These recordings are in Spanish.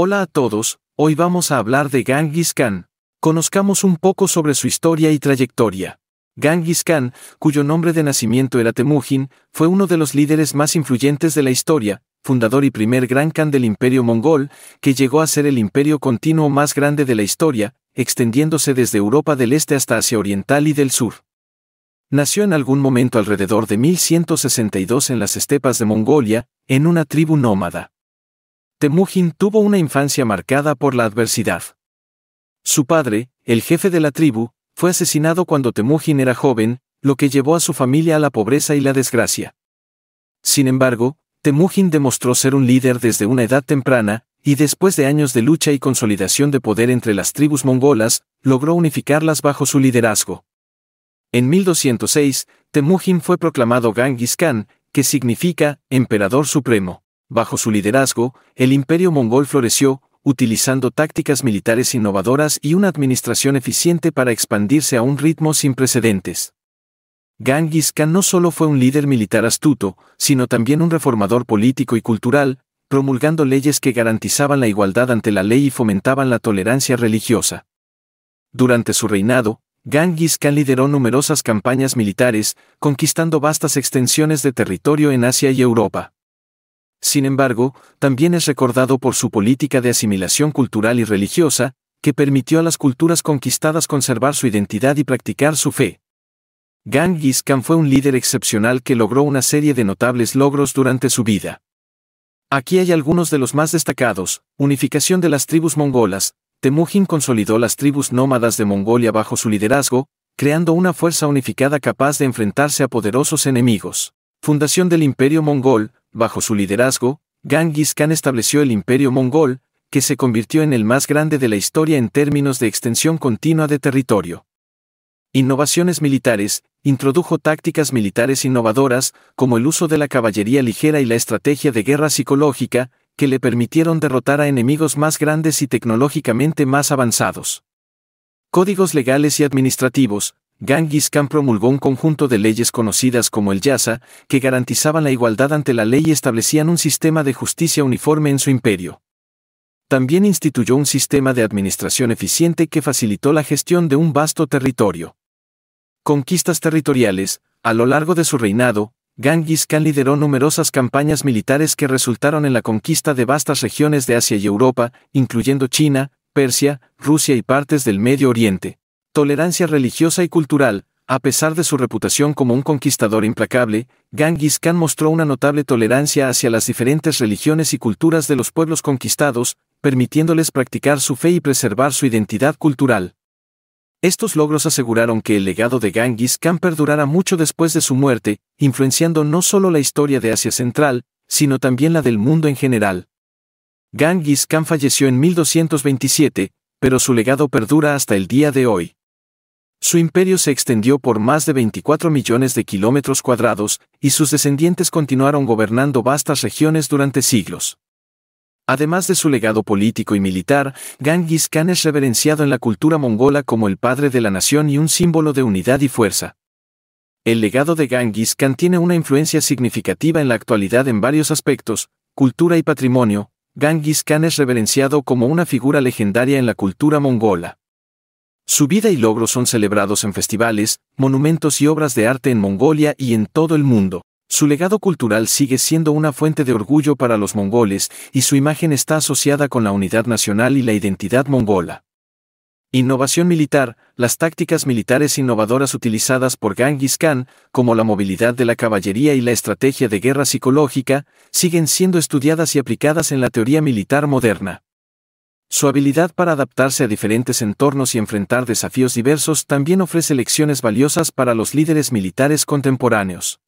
Hola a todos, hoy vamos a hablar de Genghis Khan. Conozcamos un poco sobre su historia y trayectoria. Genghis Khan, cuyo nombre de nacimiento era Temujin, fue uno de los líderes más influyentes de la historia, fundador y primer gran Khan del Imperio Mongol, que llegó a ser el imperio continuo más grande de la historia, extendiéndose desde Europa del Este hasta Asia Oriental y del Sur. Nació en algún momento alrededor de 1162 en las estepas de Mongolia, en una tribu nómada. Temujin tuvo una infancia marcada por la adversidad. Su padre, el jefe de la tribu, fue asesinado cuando Temujin era joven, lo que llevó a su familia a la pobreza y la desgracia. Sin embargo, Temujin demostró ser un líder desde una edad temprana, y después de años de lucha y consolidación de poder entre las tribus mongolas, logró unificarlas bajo su liderazgo. En 1206, Temujin fue proclamado Genghis Khan, que significa Emperador Supremo. Bajo su liderazgo, el imperio mongol floreció, utilizando tácticas militares innovadoras y una administración eficiente para expandirse a un ritmo sin precedentes. Genghis Khan no solo fue un líder militar astuto, sino también un reformador político y cultural, promulgando leyes que garantizaban la igualdad ante la ley y fomentaban la tolerancia religiosa. Durante su reinado, Genghis Khan lideró numerosas campañas militares, conquistando vastas extensiones de territorio en Asia y Europa. Sin embargo, también es recordado por su política de asimilación cultural y religiosa, que permitió a las culturas conquistadas conservar su identidad y practicar su fe. Gengis Khan fue un líder excepcional que logró una serie de notables logros durante su vida. Aquí hay algunos de los más destacados, unificación de las tribus mongolas, Temujin consolidó las tribus nómadas de Mongolia bajo su liderazgo, creando una fuerza unificada capaz de enfrentarse a poderosos enemigos. Fundación del Imperio Mongol, bajo su liderazgo, Gengis Khan estableció el imperio mongol, que se convirtió en el más grande de la historia en términos de extensión continua de territorio. Innovaciones militares, introdujo tácticas militares innovadoras, como el uso de la caballería ligera y la estrategia de guerra psicológica, que le permitieron derrotar a enemigos más grandes y tecnológicamente más avanzados. Códigos legales y administrativos, Genghis Khan promulgó un conjunto de leyes conocidas como el Yasa, que garantizaban la igualdad ante la ley y establecían un sistema de justicia uniforme en su imperio. También instituyó un sistema de administración eficiente que facilitó la gestión de un vasto territorio. Conquistas territoriales, a lo largo de su reinado, Genghis Khan lideró numerosas campañas militares que resultaron en la conquista de vastas regiones de Asia y Europa, incluyendo China, Persia, Rusia y partes del Medio Oriente. Tolerancia religiosa y cultural. A pesar de su reputación como un conquistador implacable, Genghis Khan mostró una notable tolerancia hacia las diferentes religiones y culturas de los pueblos conquistados, permitiéndoles practicar su fe y preservar su identidad cultural. Estos logros aseguraron que el legado de Genghis Khan perdurara mucho después de su muerte, influenciando no solo la historia de Asia Central, sino también la del mundo en general. Genghis Khan falleció en 1227, pero su legado perdura hasta el día de hoy. Su imperio se extendió por más de 24 millones de kilómetros cuadrados, y sus descendientes continuaron gobernando vastas regiones durante siglos. Además de su legado político y militar, Genghis Khan es reverenciado en la cultura mongola como el padre de la nación y un símbolo de unidad y fuerza. El legado de Genghis Khan tiene una influencia significativa en la actualidad en varios aspectos, cultura y patrimonio. Genghis Khan es reverenciado como una figura legendaria en la cultura mongola. Su vida y logros son celebrados en festivales, monumentos y obras de arte en Mongolia y en todo el mundo. Su legado cultural sigue siendo una fuente de orgullo para los mongoles y su imagen está asociada con la unidad nacional y la identidad mongola. Innovación militar, las tácticas militares innovadoras utilizadas por Genghis Khan, como la movilidad de la caballería y la estrategia de guerra psicológica, siguen siendo estudiadas y aplicadas en la teoría militar moderna. Su habilidad para adaptarse a diferentes entornos y enfrentar desafíos diversos también ofrece lecciones valiosas para los líderes militares contemporáneos.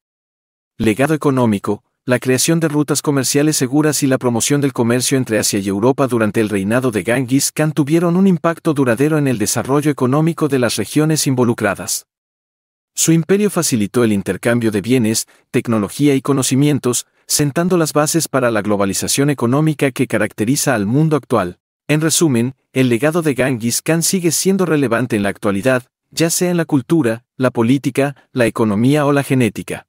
Legado económico, la creación de rutas comerciales seguras y la promoción del comercio entre Asia y Europa durante el reinado de Genghis Khan tuvieron un impacto duradero en el desarrollo económico de las regiones involucradas. Su imperio facilitó el intercambio de bienes, tecnología y conocimientos, sentando las bases para la globalización económica que caracteriza al mundo actual. En resumen, el legado de Genghis Khan sigue siendo relevante en la actualidad, ya sea en la cultura, la política, la economía o la genética.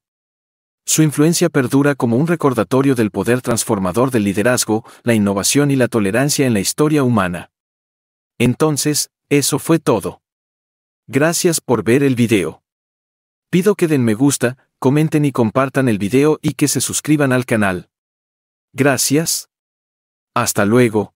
Su influencia perdura como un recordatorio del poder transformador del liderazgo, la innovación y la tolerancia en la historia humana. Entonces, eso fue todo. Gracias por ver el video. Pido que den me gusta, comenten y compartan el video y que se suscriban al canal. Gracias. Hasta luego.